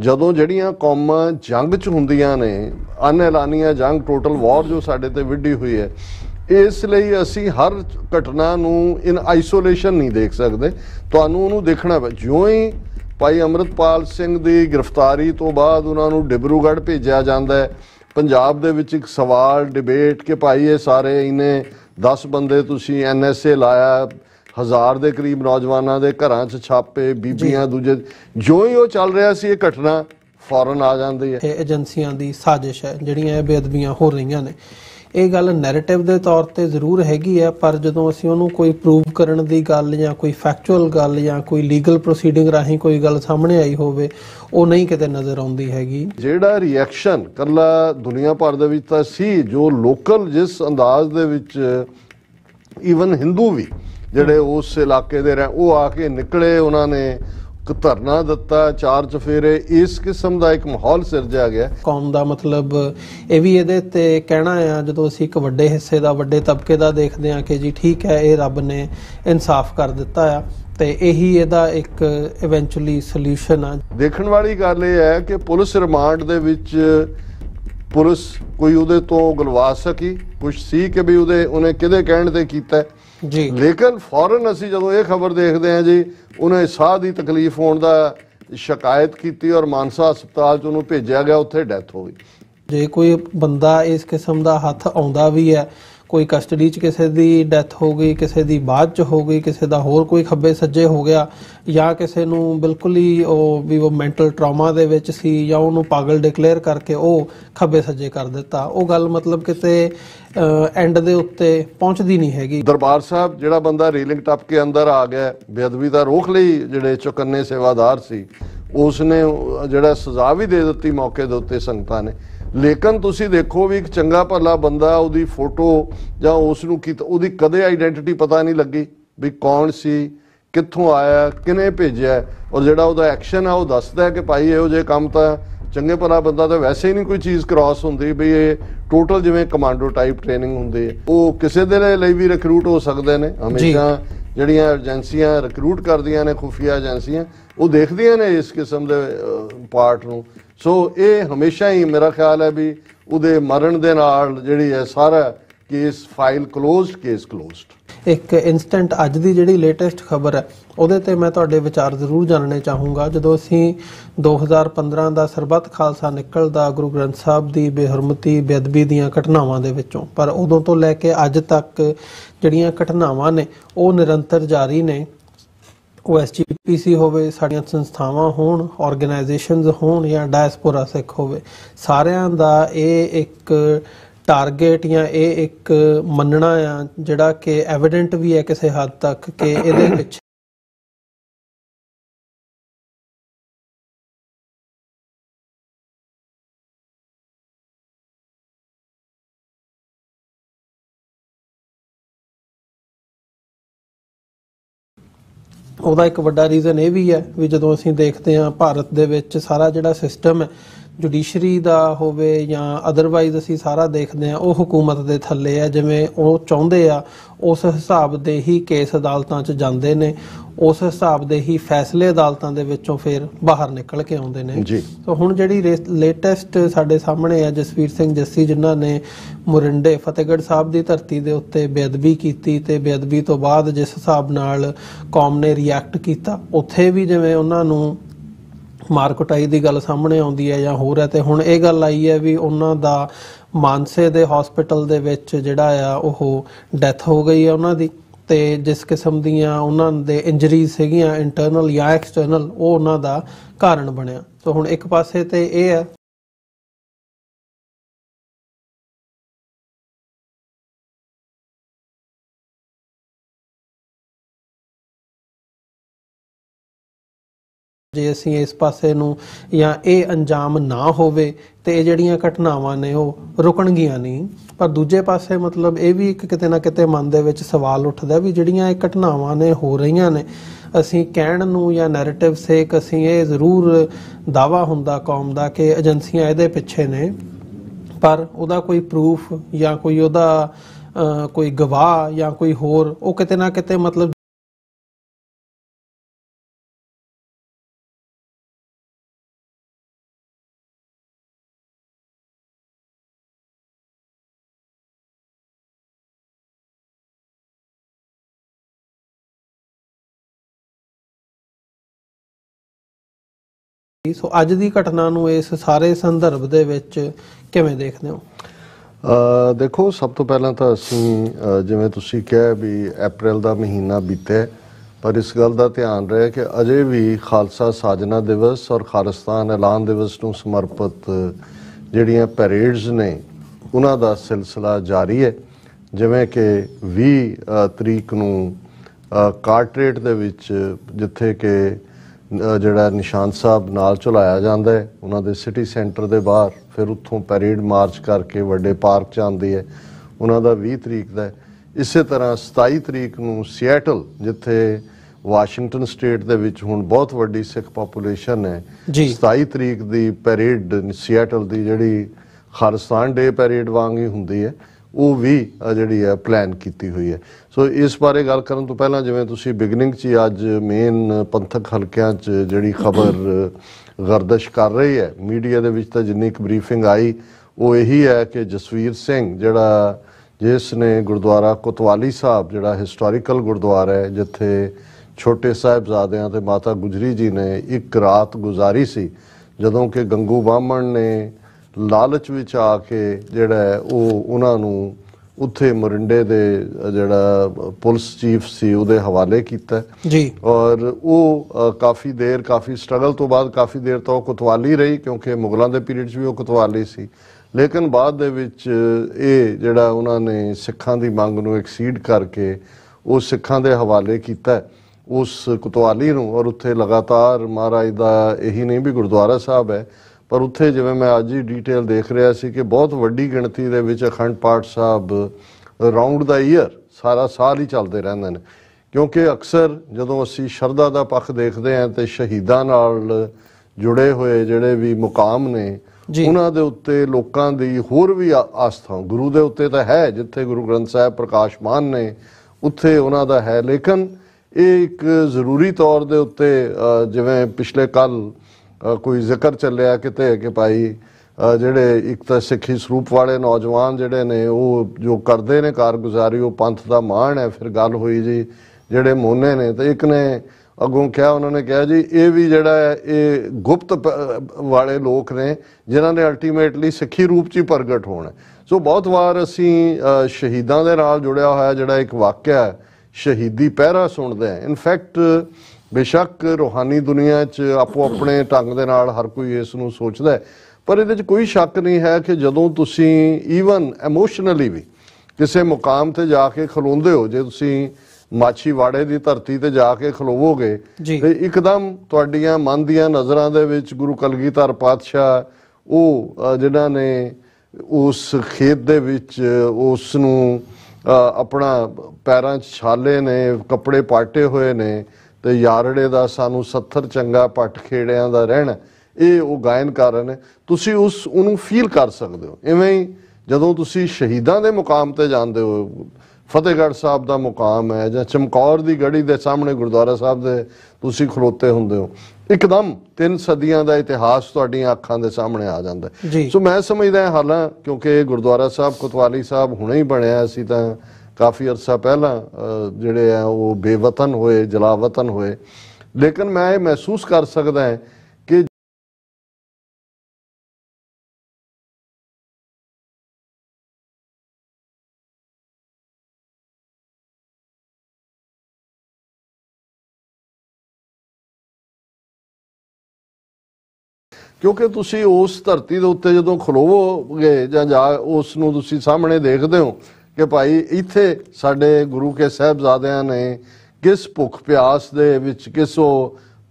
ਜਦੋਂ ਜਿਹੜੀਆਂ ਕੌਮਾਂ ਜੰਗ 'ਚ ਹੁੰਦੀਆਂ ਨੇ ਅਨਹਿਲਾਨੀਆਂ ਜੰਗ ਟੋਟਲ ਵਾਰ ਜੋ ਸਾਡੇ ਤੇ ਵਿੱਢੀ ਹੋਈ ਹੈ ਇਸ ਲਈ ਅਸੀਂ ਹਰ ਘਟਨਾ ਨੂੰ ਇਨ ਆਈਸੋਲੇਸ਼ਨ ਨਹੀਂ ਦੇਖ ਸਕਦੇ ਤੁਹਾਨੂੰ ਉਹਨੂੰ ਦੇਖਣਾ ਪੈ ਜਿਉਂ ਹੀ ਭਾਈ ਅਮਰਤਪਾਲ ਸਿੰਘ ਦੀ ਗ੍ਰਿਫਤਾਰੀ ਤੋਂ ਬਾਅਦ ਉਹਨਾਂ ਨੂੰ ਡਿਬਰੂਗੜ੍ਹ ਭੇਜਿਆ ਜਾਂਦਾ ਹੈ ਪੰਜਾਬ ਦੇ ਵਿੱਚ ਇੱਕ ਸਵਾਲ ਡਿਬੇਟ ਕਿ ਭਾਈ ਇਹ ਸਾਰੇ ਇਹਨੇ 10 ਬੰਦੇ ਤੁਸੀਂ ਐਨਐਸਏ ਲਾਇਆ ਹਜ਼ਾਰ ਦੇ ਕਰੀਬ ਨੌਜਵਾਨਾਂ ਦੇ ਘਰਾਂ 'ਚ ਛਾਪੇ ਬੀਬੀਆਂ ਦੂਜੇ ਜੋ ਹੀ ਉਹ ਚੱਲ ਰਿਹਾ ਸੀ ਇਹ ਘਟਨਾ ਫੌਰਨ ਆ ਜਾਂਦੀ ਹੈ ਇਹ ਏਜੰਸੀਆਂ ਦੀ ਸਾਜ਼ਿਸ਼ ਹੈ ਜਿਹੜੀਆਂ ਇਹ ਬੇਅਦਬੀਆਂ ਹੋ ਰਹੀਆਂ ਨੇ ਇਹ ਗੱਲ ਨੈਰੇਟਿਵ ਦੇ ਤੌਰ ਤੇ ਜ਼ਰੂਰ ਹੈਗੀ ਹੈ ਪਰ ਜਦੋਂ ਅਸੀਂ ਉਹਨੂੰ ਕੋਈ ਪ੍ਰੂਵ ਕਰਨ ਦੀ ਗੱਲ ਜਾਂ ਕੋਈ ਫੈਕਚੁਅਲ ਗੱਲ ਜਾਂ ਕੋਈ ਲੀਗਲ ਪ੍ਰੋਸੀਡਿੰਗ ਰਾਹੀਂ ਕੋਈ ਗੱਲ ਸਾਹਮਣੇ ਆਈ ਹੋਵੇ ਉਹ ਨਹੀਂ ਕਿਤੇ ਨਜ਼ਰ ਆਉਂਦੀ ਹੈਗੀ ਜਿਹੜਾ ਰਿਐਕਸ਼ਨ ਕੱਲਾ ਦੁਨੀਆ ਭਰ ਦੇ ਵਿੱਚ ਤਾਂ ਸੀ ਜੋ ਲੋਕਲ ਜਿਸ ਅੰਦਾਜ਼ ਦੇ ਵਿੱਚ ਈਵਨ ਹਿੰਦੂ ਵੀ ਜਿਹੜੇ ਉਸ ਇਲਾਕੇ ਦੇ ਰਹਿ ਉਹ ਆ ਕੇ ਨਿਕਲੇ ਉਹਨਾਂ ਨੇ ਧਰਨਾ ਦਿੱਤਾ ਚਾਰ ਚਫੇਰੇ ਇਸ ਕਿਸਮ ਦਾ ਇੱਕ ਮਾਹੌਲ ਸਿਰਜਿਆ ਗਿਆ ਕੌਮ ਦਾ ਮਤਲਬ ਇਹ ਵੀ ਇਹਦੇ ਤੇ ਕਹਿਣਾ ਆ ਜਦੋਂ ਅਸੀਂ ਇੱਕ ਵੱਡੇ ਹਿੱਸੇ ਦਾ ਵੱਡੇ ਤਬਕੇ ਦਾ ਦੇਖਦੇ ਆ ਕਿ ਜੀ ਠੀਕ ਹੈ ਇਹ ਰੱਬ ਨੇ ਇਨਸਾਫ ਕਰ ਦਿੱਤਾ ਆ ਤੇ ਇਹੀ ਇਹਦਾ ਇੱਕ ਇਵੈਂਚੁਅਲੀ ਸੋਲੂਸ਼ਨ ਆ ਦੇਖਣ ਵਾਲੀ ਗੱਲ ਇਹ ਹੈ ਕਿ ਪੁਲਿਸ ਰਿਮਾਂਡ ਦੇ ਵਿੱਚ ਪੁਲਿਸ ਕੋਈ ਉਹਦੇ ਤੋਂ ਗਲਵਾ ਸਕੀ ਕੁਝ ਸੀ ਕਿ ਵੀ ਉਹਦੇ ਉਹਨੇ ਕਿਹਦੇ ਕਹਿਣ ਤੇ ਕੀਤਾ ਜੀ ਲੇਕਿਨ ਫੌਰਨ ਅਸੀਂ ਜਦੋਂ ਇਹ ਖਬਰ ਦੇਖਦੇ ਹਾਂ ਜੀ ਉਹਨੇ ਸਾਹ ਦੀ ਤਕਲੀਫ ਹੋਣ ਦਾ ਸ਼ਿਕਾਇਤ ਕੀਤੀ ਔਰ ਮਾਨਸਾ ਹਸਪਤਾਲ ਚ ਉਹਨੂੰ ਭੇਜਿਆ ਗਿਆ ਉੱਥੇ ਡੈਥ ਹੋ ਗਈ ਜੇ ਕੋਈ ਬੰਦਾ ਇਸ ਕਿਸਮ ਦਾ ਹੱਥ ਆਉਂਦਾ ਵੀ ਹੈ ਕੋਈ ਕਸਟਡੀ 'ਚ ਕਿਸੇ ਦੀ ਡੈਥ ਹੋ ਗਈ ਕਿਸੇ ਦੀ ਬਾਅਦ 'ਚ ਹੋ ਗਈ ਕਿਸੇ ਦਾ ਹੋਰ ਕੋਈ ਖੱਬੇ ਸੱਜੇ ਹੋ ਗਿਆ ਜਾਂ ਕਿਸੇ ਨੂੰ ਬਿਲਕੁਲ ਹੀ ਉਹ ਵੀ ਉਹ ਮੈਂਟਲ ਟਰਾਮਾ ਦੇ ਵਿੱਚ ਸੀ ਜਾਂ ਉਹਨੂੰ ਪਾਗਲ ਡਿਕਲੇਅਰ ਕਰਕੇ ਉਹ ਖੱਬੇ ਸੱਜੇ ਕਰ ਦਿੱਤਾ ਉਹ ਗੱਲ ਮਤਲਬ ਕਿਤੇ ਐਂਡ ਦੇ ਉੱਤੇ ਪਹੁੰਚਦੀ ਨਹੀਂ ਹੈਗੀ ਦਰਬਾਰ ਸਾਹਿਬ ਜਿਹੜਾ ਬੰਦਾ ਰੇਲਿੰਗ ਟੱਪ ਕੇ ਅੰਦਰ ਆ ਗਿਆ ਬੇਅਦਬੀ ਦਾ ਰੋਖ ਲਈ ਜਿਹੜੇ ਚੁਕੰਨੇ ਸੇਵਾਦਾਰ ਸੀ ਉਸਨੇ ਜਿਹੜਾ ਸਜ਼ਾ ਵੀ ਦੇ ਦਿੱਤੀ ਮੌਕੇ ਦੇ ਉੱਤੇ ਸੰਗਤਾਂ ਨੇ ਲੇਕਿਨ ਤੁਸੀਂ ਦੇਖੋ ਵੀ ਇੱਕ ਚੰਗਾ ਭੱਲਾ ਬੰਦਾ ਉਹਦੀ ਫੋਟੋ ਜਾਂ ਉਸ ਨੂੰ ਕੀ ਉਹਦੀ ਕਦੇ ਆਈਡੈਂਟੀਟੀ ਪਤਾ ਨਹੀਂ ਲੱਗੀ ਵੀ ਕੌਣ ਸੀ ਕਿੱਥੋਂ ਆਇਆ ਕਿਨੇ ਭੇਜਿਆ ਔਰ ਜਿਹੜਾ ਉਹਦਾ ਐਕਸ਼ਨ ਆ ਉਹ ਦੱਸਦਾ ਹੈ ਕਿ ਭਾਈ ਇਹੋ ਜੇ ਕੰਮ ਤਾਂ ਚੰਗੇ ਭਲਾ ਬੰਦਾ ਤਾਂ ਵੈਸੇ ਹੀ ਨਹੀਂ ਕੋਈ ਚੀਜ਼ ਕ੍ਰਾਸ ਹੁੰਦੀ ਵੀ ਇਹ ਟੋਟਲ ਜਿਵੇਂ ਕਮਾਂਡੋ ਟਾਈਪ ਟ੍ਰੇਨਿੰਗ ਹੁੰਦੀ ਹੈ ਉਹ ਕਿਸੇ ਦੇ ਲਈ ਵੀ ਰਿਕਰੂਟ ਹੋ ਸਕਦੇ ਨੇ ਹਮੇਸ਼ਾ ਜਿਹੜੀਆਂ ਏਜੰਸੀਆਂ ਰਿਕਰੂਟ ਕਰਦੀਆਂ ਨੇ ਖੁਫੀਆ ਏਜੰਸੀਆਂ ਉਹ ਦੇਖਦੀਆਂ ਨੇ ਇਸ ਕਿਸਮ ਦੇ ਪਾਰਟ ਨੂੰ ਸੋ ਇਹ ਹਮੇਸ਼ਾ ਹੀ ਮੇਰਾ ਖਿਆਲ ਹੈ ਵੀ ਉਹਦੇ ਮਰਨ ਦੇ ਨਾਲ ਜਿਹੜੀ ਹੈ ਸਾਰਾ case file closed case closed ਇੱਕ ਇਨਸਟੈਂਟ ਅੱਜ ਦੀ ਜਿਹੜੀ ਲੇਟੈਸਟ ਖਬਰ ਹੈ ਉਹਦੇ ਤੇ ਮੈਂ ਤੁਹਾਡੇ ਵਿਚਾਰ ਜ਼ਰੂਰ ਜਾਣਨੇ ਚਾਹੂੰਗਾ ਜਦੋਂ ਅਸੀਂ 2015 ਦਾ ਸਰਬੱਤ ਖਾਲਸਾ ਨਿਕਲਦਾ ਗੁਰੂ ਗ੍ਰੰਥ ਸਾਹਿਬ ਦੀ ਬੇਹਰਮਤੀ ਬੇਅਦਬੀ ਦੀਆਂ ਘਟਨਾਵਾਂ ਦੇ ਵਿੱਚੋਂ ਪਰ ਉਦੋਂ ਤੋਂ ਲੈ ਕੇ ਅੱਜ ਤੱਕ ਜਿਹੜੀਆਂ ਘਟਨਾਵਾਂ ਨੇ ਉਹ ਨਿਰੰਤਰ ਜਾਰੀ ਨੇ ਐਸਜੀਪੀਸੀ ਹੋਵੇ ਸਾਡੀਆਂ ਸੰਸਥਾਵਾਂ ਹੋਣ ਆਰਗੇਨਾਈਜੇਸ਼ਨਸ ਹੋਣ ਜਾਂ ਡਾਇਸਪੋਰਾ ਸਿੱਖ ਹੋਵੇ ਸਾਰਿਆਂ ਦਾ ਇਹ ਇੱਕ ਟਾਰਗੇਟ ਜਾਂ ਇਹ ਇੱਕ ਮੰਨਣਾ ਆ ਜਿਹੜਾ ਕਿ ਐਵੀਡੈਂਟ ਵੀ ਹੈ ਕਿਸੇ ਹੱਦ ਤੱਕ ਕਿ ਇਹਦੇ ਵਿੱਚ ਉਹਦਾ ਇੱਕ ਵੱਡਾ ਰੀਜ਼ਨ ਇਹ ਵੀ ਹੈ ਵੀ ਜਦੋਂ ਅਸੀਂ ਦੇਖਦੇ ਹਾਂ ਭਾਰਤ ਦੇ ਵਿੱਚ ਸਾਰਾ ਜਿਹੜਾ ਸਿਸਟਮ ਹੈ ਜੁਡੀਸ਼ਰੀ ਦਾ ਹੋਵੇ ਜਾਂ ਅਦਰਵਾਈਜ਼ ਅਸੀਂ ਸਾਰਾ ਦੇਖਦੇ ਆ ਉਹ ਹਕੂਮਤ ਦੇ ਥੱਲੇ ਆ ਜਿਵੇਂ ਉਹ ਚਾਹੁੰਦੇ ਆ ਉਸ ਹਿਸਾਬ ਦੇ ਹੀ ਕੇਸ ਅਦਾਲਤਾਂ 'ਚ ਜਾਂਦੇ ਨੇ ਉਸ ਹਿਸਾਬ ਦੇ ਹੀ ਫੈਸਲੇ ਅਦਾਲਤਾਂ ਦੇ ਵਿੱਚੋਂ ਫਿਰ ਬਾਹਰ ਨਿਕਲ ਕੇ ਆਉਂਦੇ ਨੇ ਜੀ ਤਾਂ ਹੁਣ ਜਿਹੜੀ ਲੇਟੈਸਟ ਸਾਡੇ ਸਾਹਮਣੇ ਆ ਜਸਵੀਰ ਸਿੰਘ ਜੱਸੀ ਜਿਨ੍ਹਾਂ ਨੇ ਮੁਰਿੰਡੇ ਫਤਿਹਗੜ੍ਹ ਸਾਹਿਬ ਦੀ ਧਰਤੀ ਦੇ ਉੱਤੇ ਬੇਅਦਬੀ ਕੀਤੀ ਤੇ ਬੇਅਦਬੀ ਤੋਂ ਬਾਅਦ ਜਿਸ ਹਿਸਾਬ ਨਾਲ ਕੌਮ ਨੇ ਰਿਐਕਟ ਕੀਤਾ ਉੱਥੇ ਵੀ ਜਿਵੇਂ ਉਹਨਾਂ ਨੂੰ ਮਾਰਕਟਾਈ ਦੀ ਗੱਲ ਸਾਹਮਣੇ ਆਉਂਦੀ ਹੈ ਜਾਂ ਹੋਰ ਹੈ ਤੇ ਹੁਣ ਇਹ ਗੱਲ ਆਈ ਹੈ ਵੀ ਉਹਨਾਂ ਦਾ ਮਾਨਸੇ ਦੇ ਹਸਪੀਟਲ ਦੇ ਵਿੱਚ ਜਿਹੜਾ ਆ ਉਹ ਡੈਥ ਹੋ ਗਈ ਹੈ ਉਹਨਾਂ ਦੀ ਤੇ ਜਿਸ ਕਿਸਮ ਦੀਆਂ ਉਹਨਾਂ ਦੇ ਇੰਜਰੀਜ਼ ਸੀਗੀਆਂ ਇੰਟਰਨਲ ਜਾਂ ਐਕਸਟਰਨਲ ਉਹ ਉਹਨਾਂ ਦਾ ਕਾਰਨ ਬਣਿਆ ਸੋ ਹੁਣ ਇੱਕ ਪਾਸੇ ਤੇ ਇਹ ਹੈ ਜੇ ਅਸੀਂ ਇਸ ਪਾਸੇ ਨੂੰ ਜਾਂ ਇਹ ਅੰਜਾਮ ਨਾ ਹੋਵੇ ਤੇ ਇਹ ਜਿਹੜੀਆਂ ਘਟਨਾਵਾਂ ਨੇ ਉਹ ਰੁਕਣਗੀਆਂ ਨਹੀਂ ਪਰ ਦੂਜੇ ਪਾਸੇ ਮਤਲਬ ਇਹ ਵੀ ਇੱਕ ਕਿਤੇ ਨਾ ਕਿਤੇ ਮਨ ਦੇ ਵਿੱਚ ਸਵਾਲ ਉੱਠਦਾ ਵੀ ਜਿਹੜੀਆਂ ਇਹ ਘਟਨਾਵਾਂ ਨੇ ਹੋ ਰਹੀਆਂ ਨੇ ਅਸੀਂ ਕਹਿਣ ਨੂੰ ਜਾਂ ਨੈਰੇਟਿਵ ਸੇਕ ਅਸੀਂ ਇਹ ਜ਼ਰੂਰ ਦਾਵਾ ਹੁੰਦਾ ਕੌਮ ਦਾ ਕਿ ਏਜੰਸੀਆਂ ਇਹਦੇ ਪਿੱਛੇ ਨੇ ਪਰ ਉਹਦਾ ਕੋਈ ਪ੍ਰੂਫ ਜਾਂ ਕੋਈ ਉਹਦਾ ਕੋਈ ਗਵਾਹ ਜਾਂ ਕੋਈ ਹੋਰ ਉਹ ਕਿਤੇ ਨਾ ਕਿਤੇ ਮਤਲਬ ਸੋ ਅੱਜ ਦੀ ਘਟਨਾ ਨੂੰ ਇਸ ਸਾਰੇ ਸੰਦਰਭ ਦੇ ਵਿੱਚ ਕਿਵੇਂ ਦੇਖਦੇ ਹੋ ਅ ਦੇਖੋ ਸਭ ਤੋਂ ਪਹਿਲਾਂ ਤਾਂ ਅਸੀਂ ਜਿਵੇਂ ਤੁਸੀਂ ਕਿਹਾ ਵੀ April ਦਾ ਮਹੀਨਾ ਬੀਤੇ ਪਰ ਇਸ ਗੱਲ ਦਾ ਧਿਆਨ ਰਹੇ ਕਿ ਅਜੇ ਵੀ ਖਾਲਸਾ ਸਾਜਨਾ ਦਿਵਸ ਔਰ ਖਾਲਸਤਾਨ ਐਲਾਨ ਦਿਵਸ ਨੂੰ ਸਮਰਪਿਤ ਜਿਹੜੀਆਂ ਪੈਰੇਡਸ ਨੇ ਉਹਨਾਂ ਦਾ ਸਿਲਸਿਲਾ ਜਾਰੀ ਹੈ ਜਿਵੇਂ ਕਿ 20 ਤਰੀਕ ਨੂੰ ਕਾਰਟਰੇਟ ਦੇ ਵਿੱਚ ਜਿੱਥੇ ਕਿ ਜਿਹੜਾ ਨਿਸ਼ਾਨ ਸਾਹਿਬ ਨਾਲ ਚਲਾਇਆ ਜਾਂਦਾ ਹੈ ਉਹਨਾਂ ਦੇ ਸਿਟੀ ਸੈਂਟਰ ਦੇ ਬਾਹਰ ਫਿਰ ਉੱਥੋਂ ਪੈਰੇਡ ਮਾਰਚ ਕਰਕੇ ਵੱਡੇ ਪਾਰਕ ਚ ਆਉਂਦੀ ਹੈ ਉਹਨਾਂ ਦਾ 20 ਤਰੀਕ ਦਾ ਇਸੇ ਤਰ੍ਹਾਂ 27 ਤਰੀਕ ਨੂੰ ਸੀਐਟਲ ਜਿੱਥੇ ਵਾਸ਼ਿੰਗਟਨ ਸਟੇਟ ਦੇ ਵਿੱਚ ਹੁਣ ਬਹੁਤ ਵੱਡੀ ਸਿੱਖ ਪੋਪੂਲੇਸ਼ਨ ਹੈ 27 ਤਰੀਕ ਦੀ ਪੈਰੇਡ ਸੀਐਟਲ ਦੀ ਜਿਹੜੀ ਖਾਲਸਾਨ ਡੇ ਪੈਰੇਡ ਵਾਂਗ ਹੀ ਹੁੰਦੀ ਹੈ ਉਹ ਵੀ ਜਿਹੜੀ ਹੈ ਪਲਾਨ ਕੀਤੀ ਹੋਈ ਹੈ ਸੋ ਇਸ ਬਾਰੇ ਗੱਲ ਕਰਨ ਤੋਂ ਪਹਿਲਾਂ ਜਿਵੇਂ ਤੁਸੀਂ ਬਿਗਨਿੰਗ 'ਚ ਅੱਜ ਮੇਨ ਪੰਥਕ ਹਲਕਿਆਂ 'ਚ ਜਿਹੜੀ ਖਬਰ ਗਰਦਸ਼ ਕਰ ਰਹੀ ਹੈ ਮੀਡੀਆ ਦੇ ਵਿੱਚ ਤਾਂ ਜਿੰਨੀ ਇੱਕ ਬਰੀਫਿੰਗ ਆਈ ਉਹ ਇਹੀ ਹੈ ਕਿ ਜਸਵੀਰ ਸਿੰਘ ਜਿਹੜਾ ਜਿਸ ਨੇ ਗੁਰਦੁਆਰਾ ਕੋਤਵਾਲੀ ਸਾਹਿਬ ਜਿਹੜਾ ਹਿਸਟੋਰੀਕਲ ਗੁਰਦੁਆਰਾ ਹੈ ਜਿੱਥੇ ਛੋਟੇ ਸਾਹਿਬਜ਼ਾਦਿਆਂ ਤੇ ਮਾਤਾ ਗੁਜਰੀ ਜੀ ਨੇ ਇੱਕ ਰਾਤ ਗੁਜ਼ਾਰੀ ਸੀ ਜਦੋਂ ਕਿ ਗੰਗੂ ਬਾਹਮਣ ਨੇ ਲਾਲਚ ਵਿੱਚ ਆ ਕੇ ਜਿਹੜਾ ਉਹ ਉਹਨਾਂ ਨੂੰ ਉੱਥੇ ਮਰਿੰਡੇ ਦੇ ਜਿਹੜਾ ਪੁਲਿਸ ਚੀਫ ਸੀ ਉਹਦੇ ਹਵਾਲੇ ਕੀਤਾ ਜੀ ਔਰ ਉਹ ਕਾਫੀ ਦੇਰ ਕਾਫੀ ਸਟਰਗਲ ਤੋਂ ਬਾਅਦ ਕਾਫੀ ਦੇਰ ਤੋਂ ਕੁਤਵਾਲੀ ਰਹੀ ਕਿਉਂਕਿ ਮੁਗਲਾਂ ਦੇ ਪੀਰੀਅਡ 'ਚ ਵੀ ਉਹ ਕੁਤਵਾਲੀ ਸੀ ਲੇਕਿਨ ਬਾਅਦ ਦੇ ਵਿੱਚ ਇਹ ਜਿਹੜਾ ਉਹਨਾਂ ਨੇ ਸਿੱਖਾਂ ਦੀ ਮੰਗ ਨੂੰ ਐਕਸੀਡ ਕਰਕੇ ਉਹ ਸਿੱਖਾਂ ਦੇ ਹਵਾਲੇ ਕੀਤਾ ਉਸ ਕੁਤਵਾਲੀ ਨੂੰ ਔਰ ਉੱਥੇ ਲਗਾਤਾਰ ਮਹਾਰਾਜ ਦਾ ਇਹੀ ਨਹੀਂ ਵੀ ਗੁਰਦੁਆਰਾ ਸਾਹਿਬ ਹੈ ਪਰ ਉੱਥੇ ਜਿਵੇਂ ਮੈਂ ਅੱਜ ਹੀ ਡਿਟੇਲ ਦੇਖ ਰਿਹਾ ਸੀ ਕਿ ਬਹੁਤ ਵੱਡੀ ਗਿਣਤੀ ਦੇ ਵਿੱਚ ਅਖੰਡ ਪਾਠ ਸਾਹਿਬ ਰਾਉਂਡ ਦਾ ਈਅਰ ਸਾਰਾ ਸਾਲ ਹੀ ਚੱਲਦੇ ਰਹਿੰਦੇ ਨੇ ਕਿਉਂਕਿ ਅਕਸਰ ਜਦੋਂ ਅਸੀਂ ਸ਼ਰਧਾ ਦਾ ਪੱਖ ਦੇਖਦੇ ਹਾਂ ਤੇ ਸ਼ਹੀਦਾਂ ਨਾਲ ਜੁੜੇ ਹੋਏ ਜਿਹੜੇ ਵੀ ਮੁਕਾਮ ਨੇ ਉਹਨਾਂ ਦੇ ਉੱਤੇ ਲੋਕਾਂ ਦੀ ਹੋਰ ਵੀ ਆਸਥਾ ਗੁਰੂ ਦੇ ਉੱਤੇ ਤਾਂ ਹੈ ਜਿੱਥੇ ਗੁਰੂ ਗ੍ਰੰਥ ਸਾਹਿਬ ਪ੍ਰਕਾਸ਼ਮਾਨ ਨੇ ਉੱਥੇ ਉਹਨਾਂ ਦਾ ਹੈ ਲੇਕਿਨ ਇਹ ਇੱਕ ਜ਼ਰੂਰੀ ਤੌਰ ਦੇ ਉੱਤੇ ਜਿਵੇਂ ਪਿਛਲੇ ਕੱਲ ਕੋਈ ਜ਼ਿਕਰ ਚੱਲਿਆ ਕਿਤੇ ਕਿ ਭਾਈ ਜਿਹੜੇ ਇੱਕ ਤਾਂ ਸਿੱਖੀ ਸਰੂਪ ਵਾਲੇ ਨੌਜਵਾਨ ਜਿਹੜੇ ਨੇ ਉਹ ਜੋ ਕਰਦੇ ਨੇ ਕਾਰਗੁਜ਼ਾਰੀ ਉਹ ਪੰਥ ਦਾ ਮਾਣ ਹੈ ਫਿਰ ਗੱਲ ਹੋਈ ਜੀ ਜਿਹੜੇ ਮੋਨੇ ਨੇ ਤੇ ਇੱਕ ਨੇ ਅਗੋਂ ਕਿਹਾ ਉਹਨਾਂ ਨੇ ਕਿਹਾ ਜੀ ਇਹ ਵੀ ਜਿਹੜਾ ਹੈ ਇਹ ਗੁਪਤ ਵਾਲੇ ਲੋਕ ਨੇ ਜਿਨ੍ਹਾਂ ਨੇ ਅਲਟੀਮੇਟਲੀ ਸਿੱਖੀ ਰੂਪ 'ਚ ਹੀ ਪ੍ਰਗਟ ਹੋਣਾ ਸੋ ਬਹੁਤ ਵਾਰ ਅਸੀਂ ਸ਼ਹੀਦਾਂ ਦੇ ਨਾਲ ਜੁੜਿਆ ਹੋਇਆ ਜਿਹੜਾ ਇੱਕ ਵਾਕਿਆ ਹੈ ਸ਼ਹੀਦੀ ਪਹਿਰਾ ਸੁਣਦੇ ਆ ਇਨਫੈਕਟ ਬੇਸ਼ੱਕ ਰੋਹਾਨੀ ਦੁਨੀਆ 'ਚ ਆਪੋ ਆਪਣੇ ਢੰਗ ਦੇ ਨਾਲ ਹਰ ਕੋਈ ਇਸ ਨੂੰ ਸੋਚਦਾ ਹੈ ਪਰ ਇਹਦੇ 'ਚ ਕੋਈ ਸ਼ੱਕ ਨਹੀਂ ਹੈ ਕਿ ਜਦੋਂ ਤੁਸੀਂ ਈਵਨ ਇਮੋਸ਼ਨਲੀ ਵੀ ਕਿਸੇ ਮੁਕਾਮ ਤੇ ਜਾ ਕੇ ਖਲੋਂਦੇ ਹੋ ਜੇ ਤੁਸੀਂ ਮਾਛੀਵਾੜੇ ਦੀ ਧਰਤੀ ਤੇ ਜਾ ਕੇ ਖਲੋਵੋਗੇ ਤੇ ਇੱਕਦਮ ਤੁਹਾਡੀਆਂ ਮਨ ਦੀਆਂ ਨਜ਼ਰਾਂ ਦੇ ਵਿੱਚ ਗੁਰੂ ਕਲਗੀਧਰ ਪਾਤਸ਼ਾਹ ਉਹ ਜਿਨ੍ਹਾਂ ਨੇ ਉਸ ਖੇਤ ਦੇ ਵਿੱਚ ਉਸ ਨੂੰ ਆਪਣਾ ਪੈਰਾਂ 'ਚ ਛਾਲੇ ਨੇ ਕੱਪੜੇ ਪਾਟੇ ਹੋਏ ਨੇ ਤੇ ਯਾਰੜੇ ਦਾ ਸਾਨੂੰ 70 ਚੰਗਾ ਪੱਟ ਖੇੜਿਆਂ ਦਾ ਰਹਿਣਾ ਇਹ ਉਹ ਗਾਇਨਕਾਰਨ ਹੈ ਤੁਸੀਂ ਉਸ ਉਹਨੂੰ ਫੀਲ ਕਰ ਸਕਦੇ ਹੋ ਇਵੇਂ ਹੀ ਜਦੋਂ ਤੁਸੀਂ ਸ਼ਹੀਦਾਂ ਦੇ ਮੁਕਾਮ ਤੇ ਜਾਂਦੇ ਹੋ ਫਤਿਹਗੜ੍ਹ ਸਾਹਿਬ ਦਾ ਮੁਕਾਮ ਹੈ ਜਾਂ ਚਮਕੌਰ ਦੀ ਗੜੀ ਦੇ ਸਾਹਮਣੇ ਗੁਰਦੁਆਰਾ ਸਾਹਿਬ ਦੇ ਤੁਸੀਂ ਖਲੋਤੇ ਹੁੰਦੇ ਹੋ ਇੱਕਦਮ ਤਿੰਨ ਸਦੀਆਂ ਦਾ ਇਤਿਹਾਸ ਤੁਹਾਡੀਆਂ ਅੱਖਾਂ ਦੇ ਸਾਹਮਣੇ ਆ ਜਾਂਦਾ ਸੋ ਮੈਂ ਸਮਝਦਾ ਹਾਂ ਹਾਲਾਂ ਕਿਉਂਕਿ ਗੁਰਦੁਆਰਾ ਸਾਹਿਬ ਕੋਤਵਾਲੀ ਸਾਹਿਬ ਹੁਣੇ ਹੀ ਬਣਿਆ ਸੀ ਤਾਂ ਕਾਫੀ ਅਰਸਾ ਪਹਿਲਾਂ ਜਿਹੜੇ ਆ ਉਹ ਬੇਵਤਨ ਹੋਏ ਜਲਾਵਤਨ ਹੋਏ ਲੇਕਿਨ ਮੈਂ ਇਹ ਮਹਿਸੂਸ ਕਰ ਸਕਦਾ ਹਾਂ ਕਿ ਕਿਉਂਕਿ ਤੁਸੀਂ ਉਸ ਧਰਤੀ ਦੇ ਉੱਤੇ ਜਦੋਂ ਖਲੋਵੋਗੇ ਜਾਂ ਜਾ ਉਸ ਨੂੰ ਤੁਸੀਂ ਸਾਹਮਣੇ ਦੇਖਦੇ ਹੋ ਕਿ ਭਾਈ ਇੱਥੇ ਸਾਡੇ ਗੁਰੂ ਕੇ ਸਹਿਬਜ਼ਾਦਿਆਂ ਨੇ ਕਿਸ ਭੁੱਖ ਪਿਆਸ ਦੇ ਵਿੱਚ ਕਿਸੋ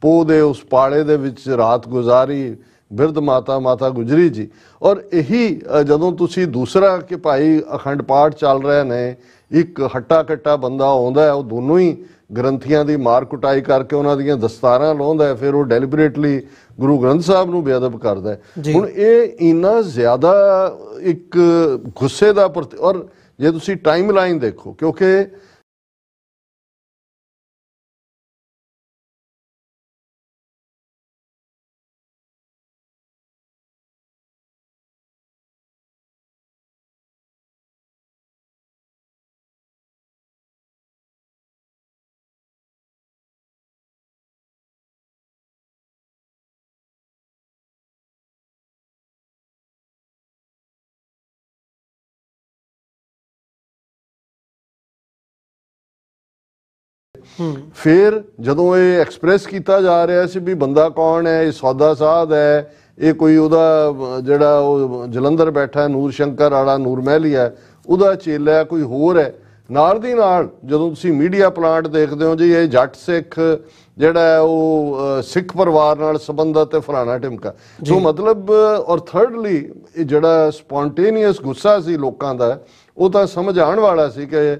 ਪੋ ਦੇ ਉਸ ਪਾੜੇ ਦੇ ਵਿੱਚ ਰਾਤ ਗੁਜ਼ਾਰੀ ਬਿਰਧ ਮਾਤਾ ਮਾਤਾ ਗੁਜਰੀ ਜੀ ਔਰ ਇਹੀ ਜਦੋਂ ਤੁਸੀਂ ਦੂਸਰਾ ਕਿ ਭਾਈ ਅਖੰਡ ਪਾਠ ਚੱਲ ਰਹੇ ਨੇ ਇੱਕ ਹੱਟਾ ਕੱਟਾ ਬੰਦਾ ਆਉਂਦਾ ਹੈ ਉਹ ਦੋਨੋਂ ਹੀ ਗ੍ਰੰਥੀਆਂ ਦੀ ਮਾਰ ਕੁਟਾਈ ਕਰਕੇ ਉਹਨਾਂ ਦੀਆਂ ਦਸਤਾਰਾਂ ਲਾਉਂਦਾ ਹੈ ਫਿਰ ਉਹ ਡੈਲੀਬਰੇਟਲੀ ਗੁਰੂ ਗ੍ਰੰਥ ਸਾਹਿਬ ਨੂੰ ਬੇਅਦਬ ਕਰਦਾ ਹੈ ਹੁਣ ਇਹ ਇੰਨਾ ਜ਼ਿਆਦਾ ਇੱਕ ਗੁੱਸੇ ਦਾ ਔਰ ਜੇ ਤੁਸੀਂ ਟਾਈਮ ਲਾਈਨ ਦੇਖੋ ਕਿਉਂਕਿ ਫਿਰ ਜਦੋਂ ਇਹ ਐਕਸਪ੍ਰੈਸ ਕੀਤਾ ਜਾ ਰਿਹਾ ਸੀ ਵੀ ਬੰਦਾ ਕੌਣ ਹੈ ਇਹ ਸੌਦਾ ਸਾਧ ਹੈ ਇਹ ਕੋਈ ਉਹਦਾ ਜਿਹੜਾ ਉਹ ਜਲੰਧਰ ਬੈਠਾ ਨੂਰ ਸ਼ੰਕਰ ਆੜਾ ਨੂਰ ਮਹਿਲੀਆ ਉਹਦਾ ਚੇਲਾ ਹੈ ਕੋਈ ਹੋਰ ਹੈ ਨਾਲ ਦੀ ਨਾਲ ਜਦੋਂ ਤੁਸੀਂ ਮੀਡੀਆ ਪਲਾਂਟ ਦੇਖਦੇ ਹੋ ਜੀ ਇਹ ਜੱਟ ਸਿੱਖ ਜਿਹੜਾ ਉਹ ਸਿੱਖ ਪਰਿਵਾਰ ਨਾਲ ਸੰਬੰਧਤ ਹੈ ਫਲਾਣਾ ਟਿਮਕਾ ਸੋ ਮਤਲਬ ਔਰ ਥਰਡਲੀ ਇਹ ਜਿਹੜਾ ਸਪੌਂਟੇਨੀਅਸ ਗੁੱਸਾ ਸੀ ਲੋਕਾਂ ਦਾ ਉਹ ਤਾਂ ਸਮਝ ਆਉਣ ਵਾਲਾ ਸੀ ਕਿ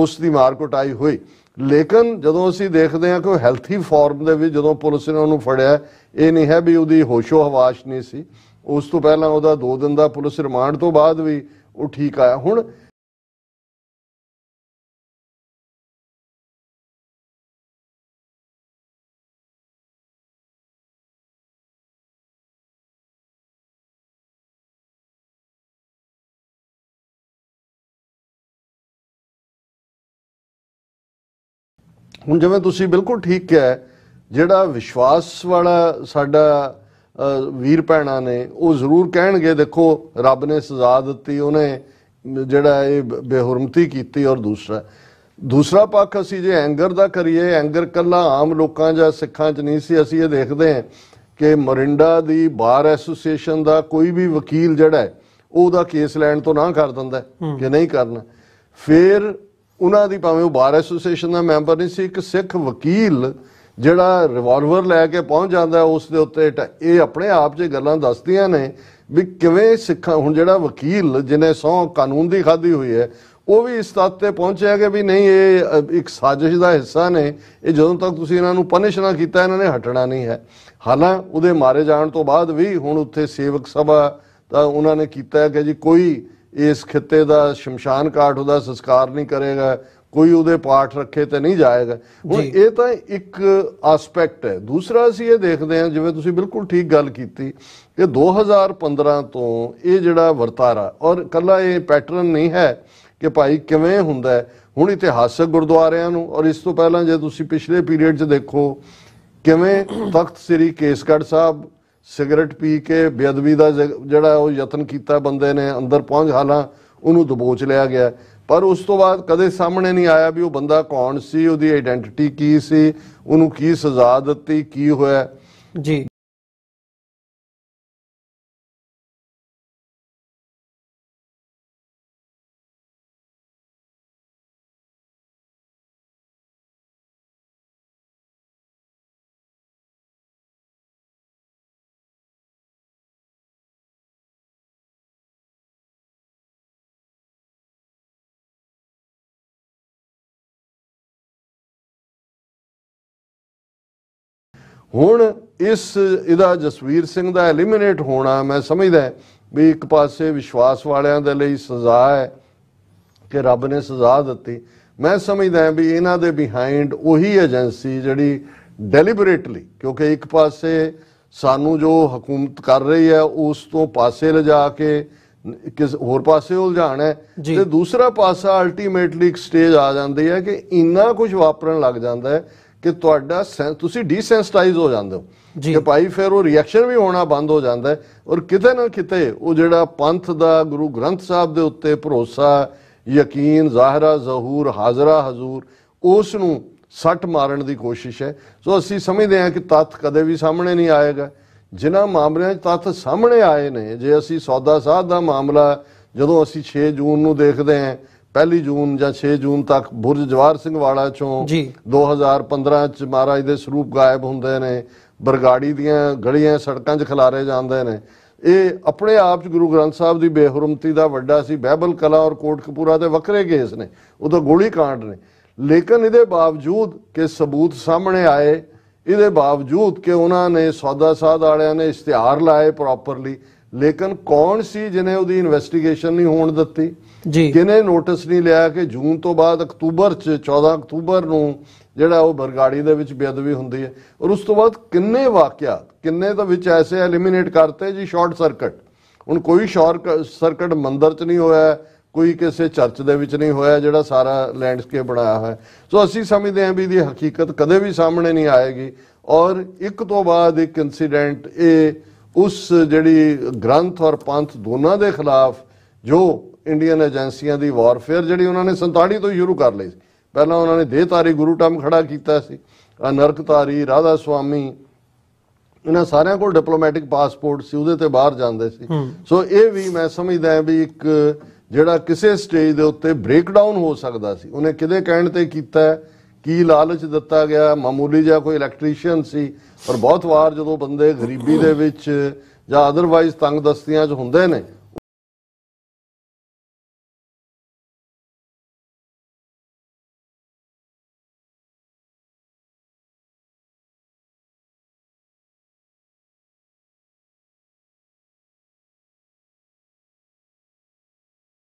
ਉਸ ਦੀ ਮਾਰਕੁਟਾਈ ਹੋਈ ਲੇਕਿਨ ਜਦੋਂ ਅਸੀਂ ਦੇਖਦੇ ਹਾਂ ਕਿ ਹੈਲਥੀ ਫਾਰਮ ਦੇ ਵਿੱਚ ਜਦੋਂ ਪੁਲਿਸ ਨੇ ਉਹਨੂੰ ਫੜਿਆ ਇਹ ਨਹੀਂ ਹੈ ਵੀ ਉਹਦੀ ਹੋਸ਼ੋ ਹਵਾਸ਼ ਨਹੀਂ ਸੀ ਉਸ ਤੋਂ ਪਹਿਲਾਂ ਉਹਦਾ 2 ਦਿਨ ਦਾ ਪੁਲਿਸ ਰਿਮਾਂਡ ਤੋਂ ਬਾਅਦ ਵੀ ਉਹ ਠੀਕ ਆਇਆ ਹੁਣ ਹੁਣ ਜਿਵੇਂ ਤੁਸੀਂ ਬਿਲਕੁਲ ਠੀਕ ਕਿਹਾ ਜਿਹੜਾ ਵਿਸ਼ਵਾਸ ਵਾਲਾ ਸਾਡਾ ਵੀਰ ਭੈਣਾ ਨੇ ਉਹ ਜ਼ਰੂਰ ਕਹਿਣਗੇ ਦੇਖੋ ਰੱਬ ਨੇ ਸਜ਼ਾ ਦਿੱਤੀ ਉਹਨੇ ਜਿਹੜਾ ਇਹ ਬੇਹਰਮਤੀ ਕੀਤੀ ਔਰ ਦੂਸਰਾ ਦੂਸਰਾ ਪੱਖ ਅਸੀਂ ਜੇ ਐਂਗਰ ਦਾ ਕਰੀਏ ਐਂਗਰ ਕੱਲਾ ਆਮ ਲੋਕਾਂ ਜਾਂ ਸਿੱਖਾਂ 'ਚ ਨਹੀਂ ਸੀ ਅਸੀਂ ਇਹ ਦੇਖਦੇ ਹਾਂ ਕਿ ਮੋਰਿੰਡਾ ਦੀ ਬਾਰ ਐਸੋਸੀਏਸ਼ਨ ਦਾ ਕੋਈ ਵੀ ਵਕੀਲ ਜਿਹੜਾ ਉਹਦਾ ਕੇਸ ਲੈਣ ਤੋਂ ਨਾ ਕਰ ਦਿੰਦਾ ਕਿ ਨਹੀਂ ਕਰਨਾ ਫਿਰ ਉਹਨਾਂ ਦੀ ਭਾਵੇਂ ਉਹ ਬਾਰ ਐਸੋਸੀਏਸ਼ਨ ਦਾ ਮੈਂਬਰ ਨਹੀਂ ਸੀ ਇੱਕ ਸਿੱਖ ਵਕੀਲ ਜਿਹੜਾ ਰਿਵਾਲਵਰ ਲੈ ਕੇ ਪਹੁੰਚ ਜਾਂਦਾ ਉਸ ਦੇ ਉੱਤੇ ਇਹ ਆਪਣੇ ਆਪ 'ਚ ਗੱਲਾਂ ਦੱਸਦੀਆਂ ਨੇ ਵੀ ਕਿਵੇਂ ਸਿੱਖਾਂ ਹੁਣ ਜਿਹੜਾ ਵਕੀਲ ਜਿਹਨੇ ਸੌ ਕਾਨੂੰਨ ਦੀ ਖਾਦੀ ਹੋਈ ਹੈ ਉਹ ਵੀ ਇਸ ਤੱਤ ਤੇ ਪਹੁੰਚਿਆ ਕਿ ਵੀ ਨਹੀਂ ਇਹ ਇੱਕ ਸਾਜ਼ਿਸ਼ ਦਾ ਹਿੱਸਾ ਨੇ ਇਹ ਜਦੋਂ ਤੱਕ ਤੁਸੀਂ ਇਹਨਾਂ ਨੂੰ ਪਨਿਸ਼ ਨਾ ਕੀਤਾ ਇਹਨਾਂ ਨੇ ਹਟਣਾ ਨਹੀਂ ਹੈ ਹਾਲਾਂ ਉਹਦੇ ਮਾਰੇ ਜਾਣ ਤੋਂ ਬਾਅਦ ਵੀ ਹੁਣ ਉੱਥੇ ਸੇਵਕ ਸਭਾ ਤਾਂ ਉਹਨਾਂ ਨੇ ਕੀਤਾ ਕਿ ਜੀ ਕੋਈ ਇਸ ਖਿੱਤੇ ਦਾ ਸ਼ਮਸ਼ਾਨ ਘਾਟ ਉਹਦਾ ਸੰਸਕਾਰ ਨਹੀਂ ਕਰੇਗਾ ਕੋਈ ਉਹਦੇ ਪਾਠ ਰੱਖੇ ਤੇ ਨਹੀਂ ਜਾਏਗਾ ਹੁਣ ਇਹ ਤਾਂ ਇੱਕ ਐਸਪੈਕਟ ਹੈ ਦੂਸਰਾ ਅਸੀਂ ਇਹ ਦੇਖਦੇ ਹਾਂ ਜਿਵੇਂ ਤੁਸੀਂ ਬਿਲਕੁਲ ਠੀਕ ਗੱਲ ਕੀਤੀ ਕਿ 2015 ਤੋਂ ਇਹ ਜਿਹੜਾ ਵਰਤਾਰਾ ਔਰ ਕੱਲਾ ਇਹ ਪੈਟਰਨ ਨਹੀਂ ਹੈ ਕਿ ਭਾਈ ਕਿਵੇਂ ਹੁੰਦਾ ਹੁਣ ਇਤਿਹਾਸਕ ਗੁਰਦੁਆਰਿਆਂ ਨੂੰ ਔਰ ਇਸ ਤੋਂ ਪਹਿਲਾਂ ਜੇ ਤੁਸੀਂ ਪਿਛਲੇ ਪੀਰੀਅਡ 'ਚ ਦੇਖੋ ਕਿਵੇਂ ਤਖਤ ਸ੍ਰੀ ਕੇਸਗੜ੍ਹ ਸਾਹਿਬ ਸਿਗਰਟ ਪੀ ਕੇ ਬੇਅਦਬੀ ਦਾ ਜਿਹੜਾ ਉਹ ਯਤਨ ਕੀਤਾ ਬੰਦੇ ਨੇ ਅੰਦਰ ਪਹੁੰਚ ਹਾਲਾਂ ਉਹਨੂੰ ਦਬੋਚ ਲਿਆ ਗਿਆ ਪਰ ਉਸ ਤੋਂ ਬਾਅਦ ਕਦੇ ਸਾਹਮਣੇ ਨਹੀਂ ਆਇਆ ਵੀ ਉਹ ਬੰਦਾ ਕੌਣ ਸੀ ਉਹਦੀ ਆਇਡੈਂਟੀਟੀ ਕੀ ਸੀ ਉਹਨੂੰ ਕੀ ਸਜ਼ਾ ਦਿੱਤੀ ਕੀ ਹੋਇਆ ਜੀ ਹੁਣ ਇਸ ਇਹਦਾ ਜਸਵੀਰ ਸਿੰਘ ਦਾ ਐਲੀਮੀਨੇਟ ਹੋਣਾ ਮੈਂ ਸਮਝਦਾ ਵੀ ਇੱਕ ਪਾਸੇ ਵਿਸ਼ਵਾਸ ਵਾਲਿਆਂ ਦੇ ਲਈ ਸਜ਼ਾ ਹੈ ਕਿ ਰੱਬ ਨੇ ਸਜ਼ਾ ਦਿੱਤੀ ਮੈਂ ਸਮਝਦਾ ਵੀ ਇਹਨਾਂ ਦੇ ਬਿਹਾਈਂਡ ਉਹੀ ਏਜੰਸੀ ਜਿਹੜੀ ਡੈਲੀਬਰੇਟਲੀ ਕਿਉਂਕਿ ਇੱਕ ਪਾਸੇ ਸਾਨੂੰ ਜੋ ਹਕੂਮਤ ਕਰ ਰਹੀ ਹੈ ਉਸ ਤੋਂ ਪਾਸੇ ਲਿਜਾ ਕੇ ਕਿਸ ਹੋਰ ਪਾਸੇ ਉਲਝਾਣ ਹੈ ਤੇ ਦੂਸਰਾ ਪਾਸਾ ਅਲਟੀਮੇਟਲੀ ਇੱਕ ਸਟੇਜ ਆ ਜਾਂਦੀ ਹੈ ਕਿ ਇੰਨਾ ਕੁਝ ਵਾਪਰਨ ਲੱਗ ਜਾਂਦਾ ਹੈ ਕਿ ਤੁਹਾਡਾ ਤੁਸੀਂ ਡੀਸੈਂਸਟਾਈਜ਼ ਹੋ ਜਾਂਦੇ ਹੋ ਕਿ ਭਾਈ ਫਿਰ ਉਹ ਰਿਐਕਸ਼ਨ ਵੀ ਹੋਣਾ ਬੰਦ ਹੋ ਜਾਂਦਾ ਔਰ ਕਿਤੇ ਨਾ ਕਿਤੇ ਉਹ ਜਿਹੜਾ ਪੰਥ ਦਾ ਗੁਰੂ ਗ੍ਰੰਥ ਸਾਹਿਬ ਦੇ ਉੱਤੇ ਭਰੋਸਾ ਯਕੀਨ ਜ਼ਾਹਰਾ ਜ਼ਹੂਰ ਹਾਜ਼ਰਾ ਹਜ਼ੂਰ ਉਸ ਨੂੰ ਸੱਟ ਮਾਰਨ ਦੀ ਕੋਸ਼ਿਸ਼ ਹੈ ਸੋ ਅਸੀਂ ਸਮਝਦੇ ਹਾਂ ਕਿ ਤੱਥ ਕਦੇ ਵੀ ਸਾਹਮਣੇ ਨਹੀਂ ਆਏਗਾ ਜਿਨ੍ਹਾਂ ਮਾਮਲਿਆਂ 'ਚ ਤੱਥ ਸਾਹਮਣੇ ਆਏ ਨੇ ਜੇ ਅਸੀਂ ਸੌਦਾ ਸਾਧ ਦਾ ਮਾਮਲਾ ਜਦੋਂ ਅਸੀਂ 6 ਜੂਨ ਨੂੰ ਦੇਖਦੇ ਹਾਂ ਪਹਿਲੀ ਜੂਨ ਜਾਂ 6 ਜੂਨ ਤੱਕ ਬੁਰਜ ਜਵਾਰ ਸਿੰਘ ਵਾਲਾ ਚੋਂ 2015 ਚ ਮਹਾਰਾਜ ਦੇ ਸਰੂਪ ਗਾਇਬ ਹੁੰਦੇ ਨੇ ਬਰਗਾੜੀ ਦੀਆਂ ਗਲੀਆਂ ਸੜਕਾਂ 'ਚ ਖਲਾਰੇ ਜਾਂਦੇ ਨੇ ਇਹ ਆਪਣੇ ਆਪ 'ਚ ਗੁਰੂ ਗ੍ਰੰਥ ਸਾਹਿਬ ਦੀ ਬੇਹਰਮਤੀ ਦਾ ਵੱਡਾ ਸੀ ਬਹਿਬਲ ਕਲਾ ਔਰ ਕੋਟਕਪੂਰਾ ਦੇ ਵੱਖਰੇ ਕੇਸ ਨੇ ਉਦੋਂ ਗੋਲੀ ਕਾਂਡ ਨੇ ਲੇਕਿਨ ਇਹਦੇ ਬਾਵਜੂਦ ਕਿ ਸਬੂਤ ਸਾਹਮਣੇ ਆਏ ਇਹਦੇ ਬਾਵਜੂਦ ਕਿ ਉਹਨਾਂ ਨੇ ਸੌਦਾ ਸਾਧ ਵਾਲਿਆਂ ਨੇ ਇਸ਼ਤਿਹਾਰ ਲਾਏ ਪ੍ਰੋਪਰਲੀ ਲੇਕਿਨ ਕੌਣ ਸੀ ਜਿਨੇ ਉਹਦੀ ਇਨਵੈਸਟੀਗੇਸ਼ਨ ਨਹੀਂ ਹੋਣ ਦਿੱਤੀ ਜੀ ਕਿਨੇ ਨੋਟਿਸ ਨਹੀਂ ਲਿਆ ਕਿ ਜੂਨ ਤੋਂ ਬਾਅਦ ਅਕਤੂਬਰ ਚ 14 ਅਕਤੂਬਰ ਨੂੰ ਜਿਹੜਾ ਉਹ ਬਰਗਾੜੀ ਦੇ ਵਿੱਚ ਬੇਅਦਬੀ ਹੁੰਦੀ ਹੈ ਔਰ ਉਸ ਤੋਂ ਬਾਅਦ ਕਿੰਨੇ ਵਾਕਿਆਤ ਕਿੰਨੇ ਤਾਂ ਵਿੱਚ ਐਸੇ ਐਲੀਮੀਨੇਟ ਕਰਤੇ ਜੀ ਸ਼ਾਰਟ ਸਰਕਟ ਹੁਣ ਕੋਈ ਸ਼ਾਰਟ ਸਰਕਟ ਮੰਦਰ ਚ ਨਹੀਂ ਹੋਇਆ ਕੋਈ ਕਿਸੇ ਚਰਚ ਦੇ ਵਿੱਚ ਨਹੀਂ ਹੋਇਆ ਜਿਹੜਾ ਸਾਰਾ ਲੈਂਡਸਕੇਪ ਬਣਾਇਆ ਹੋਇਆ ਸੋ ਅਸੀਂ ਸਮਝਦੇ ਹਾਂ ਵੀ ਦੀ ਹਕੀਕਤ ਕਦੇ ਵੀ ਸਾਹਮਣੇ ਨਹੀਂ ਆਏਗੀ ਔਰ ਇੱਕ ਤੋਂ ਬਾਅਦ ਇੱਕ ਇਨਸੀਡੈਂਟ ਇਹ ਉਸ ਜਿਹੜੀ ਗ੍ਰੰਥ ਔਰ ਪੰਥ ਦੋਨਾਂ ਦੇ ਖਿਲਾਫ ਜੋ ਇੰਡੀਅਨ ਏਜੰਸੀਆਂ ਦੀ ਵਾਰਫੇਅਰ ਜਿਹੜੀ ਉਹਨਾਂ ਨੇ 47 ਤੋਂ ਸ਼ੁਰੂ ਕਰ ਲਈ ਸੀ ਪਹਿਲਾਂ ਉਹਨਾਂ ਨੇ ਦੇਹਤਾਰੀ ਗੁਰੂ ਟਮ ਖੜਾ ਕੀਤਾ ਸੀ ਤਾਰੀ ਰਾਧਾ ਸੁਆਮੀ ਇਹਨਾਂ ਸਾਰਿਆਂ ਕੋਲ ਡਿਪਲੋਮੈਟਿਕ ਪਾਸਪੋਰਟ ਸੀ ਉਹਦੇ ਤੇ ਬਾਹਰ ਜਾਂਦੇ ਸੀ ਸੋ ਇਹ ਵੀ ਮੈਂ ਸਮਝਦਾ ਵੀ ਇੱਕ ਜਿਹੜਾ ਕਿਸੇ ਸਟੇਜ ਦੇ ਉੱਤੇ ਬ੍ਰੇਕਡਾਊਨ ਹੋ ਸਕਦਾ ਸੀ ਉਹਨੇ ਕਿਹਦੇ ਕਹਿਣ ਤੇ ਕੀਤਾ ਕੀ ਲਾਲਚ ਦਿੱਤਾ ਗਿਆ ਮਾਮੂਲੀ ਜਿਹਾ ਕੋਈ ਇਲੈਕਟ੍ਰੀਸ਼ੀਅਨ ਸੀ ਪਰ ਬਹੁਤ ਵਾਰ ਜਦੋਂ ਬੰਦੇ ਗਰੀਬੀ ਦੇ ਵਿੱਚ ਜਾਂ ਅਦਰਵਾਈਜ਼ ਤੰਗ ਦਸਤੀਆਂ 'ਚ ਹੁੰਦੇ ਨੇ